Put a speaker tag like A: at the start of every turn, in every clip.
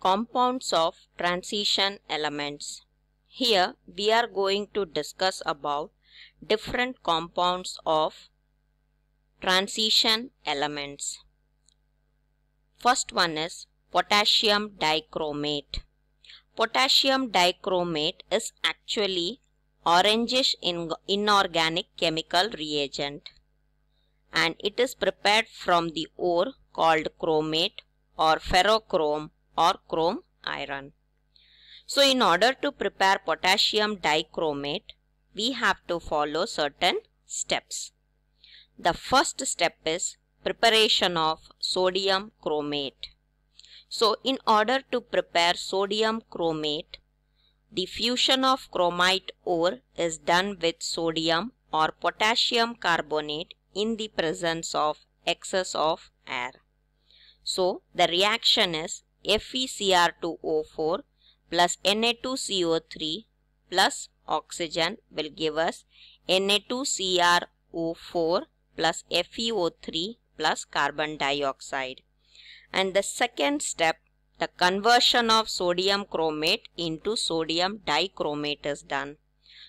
A: compounds of transition elements. Here we are going to discuss about different compounds of transition elements. First one is potassium dichromate. Potassium dichromate is actually orangish in inorganic chemical reagent and it is prepared from the ore called chromate or ferrochrome or chrome iron. So in order to prepare potassium dichromate, we have to follow certain steps. The first step is preparation of sodium chromate. So in order to prepare sodium chromate, the fusion of chromite ore is done with sodium or potassium carbonate in the presence of excess of air. So the reaction is FeCr2O4 plus Na2CO3 plus oxygen will give us Na2CrO4 plus FeO3 plus carbon dioxide. And the second step, the conversion of sodium chromate into sodium dichromate is done.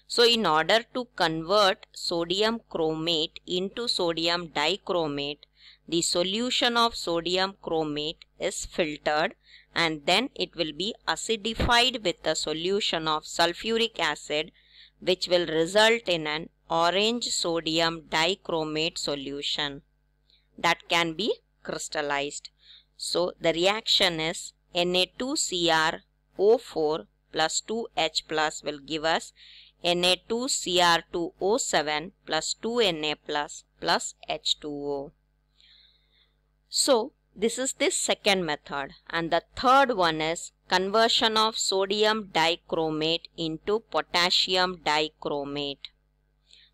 A: So in order to convert sodium chromate into sodium dichromate, the solution of sodium chromate is filtered and then it will be acidified with a solution of sulfuric acid which will result in an orange sodium dichromate solution that can be crystallized. So the reaction is Na2CrO4 plus 2H plus will give us Na2CR2O7 plus 2Na plus plus H2O. So this is the second method and the third one is conversion of sodium dichromate into potassium dichromate.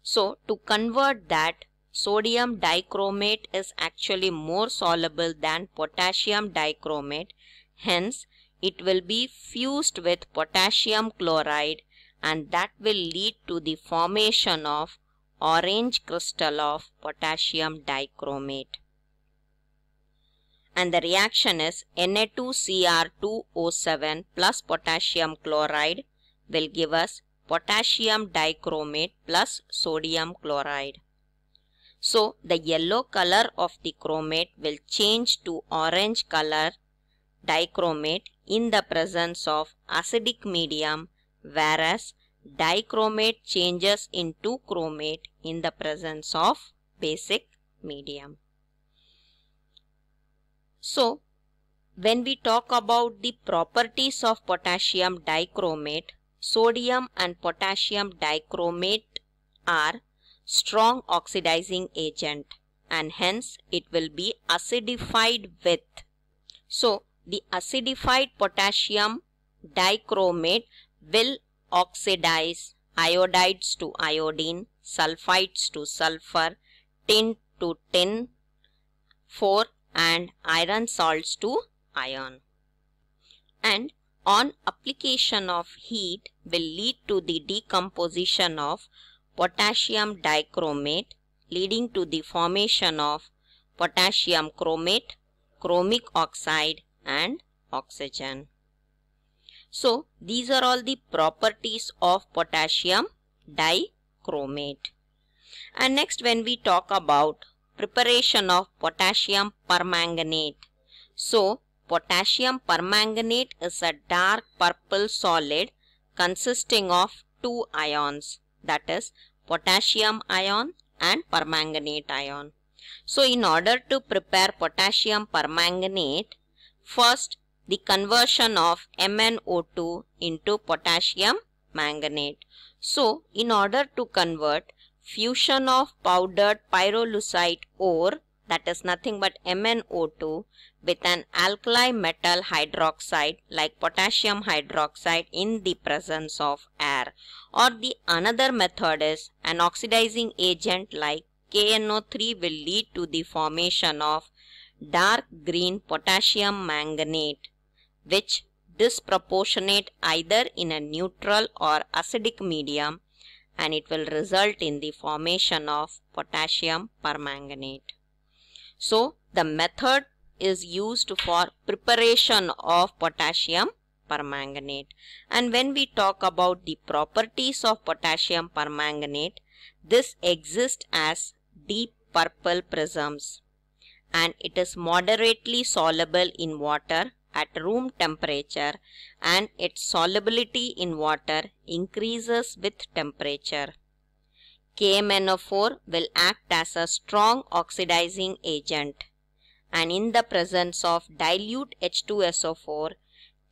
A: So to convert that sodium dichromate is actually more soluble than potassium dichromate hence it will be fused with potassium chloride and that will lead to the formation of orange crystal of potassium dichromate and the reaction is Na2Cr2O7 plus potassium chloride will give us potassium dichromate plus sodium chloride. So the yellow color of the chromate will change to orange color dichromate in the presence of acidic medium whereas dichromate changes into chromate in the presence of basic medium. So, when we talk about the properties of potassium dichromate, sodium and potassium dichromate are strong oxidizing agent and hence it will be acidified with. So, the acidified potassium dichromate will oxidize iodides to iodine, sulfides to sulfur, tin to tin, 4 and iron salts to iron. And on application of heat will lead to the decomposition of potassium dichromate leading to the formation of potassium chromate, chromic oxide and oxygen. So these are all the properties of potassium dichromate. And next when we talk about preparation of potassium permanganate. So, potassium permanganate is a dark purple solid consisting of two ions that is potassium ion and permanganate ion. So, in order to prepare potassium permanganate, first the conversion of MnO2 into potassium manganate. So, in order to convert fusion of powdered pyrolusite ore that is nothing but MnO2 with an alkali metal hydroxide like potassium hydroxide in the presence of air or the another method is an oxidizing agent like KNO3 will lead to the formation of dark green potassium manganate which disproportionate either in a neutral or acidic medium and it will result in the formation of potassium permanganate. So the method is used for preparation of potassium permanganate. And when we talk about the properties of potassium permanganate, this exists as deep purple prisms and it is moderately soluble in water at room temperature and its solubility in water increases with temperature. KMNO4 will act as a strong oxidizing agent and in the presence of dilute H2SO4,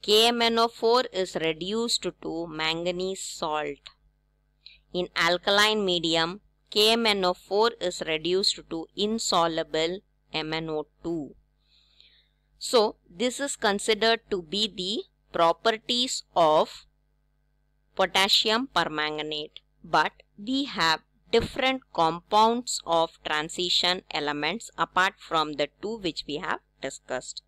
A: KMNO4 is reduced to manganese salt. In alkaline medium, KMNO4 is reduced to insoluble MnO2. So this is considered to be the properties of potassium permanganate. But we have different compounds of transition elements apart from the two which we have discussed.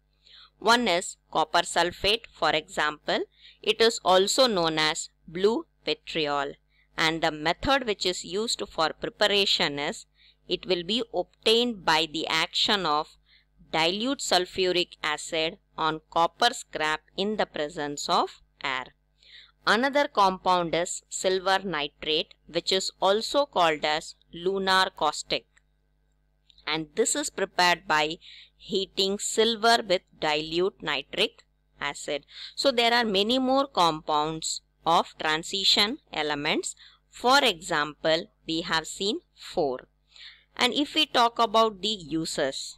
A: One is copper sulfate for example. It is also known as blue vitriol and the method which is used for preparation is it will be obtained by the action of dilute sulfuric acid on copper scrap in the presence of air. Another compound is silver nitrate which is also called as lunar caustic and this is prepared by heating silver with dilute nitric acid. So there are many more compounds of transition elements. For example, we have seen four. And if we talk about the uses,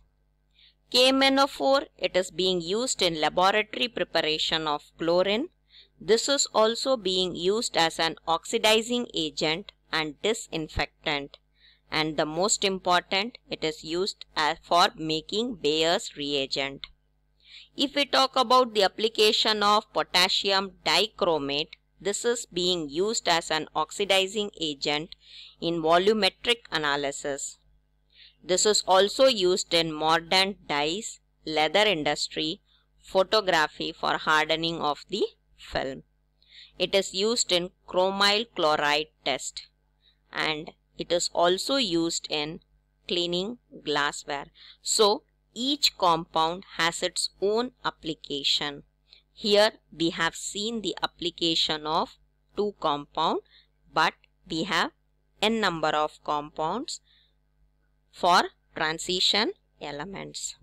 A: KMNO4, it is being used in laboratory preparation of chlorine. This is also being used as an oxidizing agent and disinfectant. And the most important, it is used for making Bayer's reagent. If we talk about the application of potassium dichromate, this is being used as an oxidizing agent in volumetric analysis. This is also used in modern dyes, leather industry, photography for hardening of the film. It is used in chromyl chloride test and it is also used in cleaning glassware. So each compound has its own application. Here we have seen the application of two compound but we have n number of compounds for transition elements.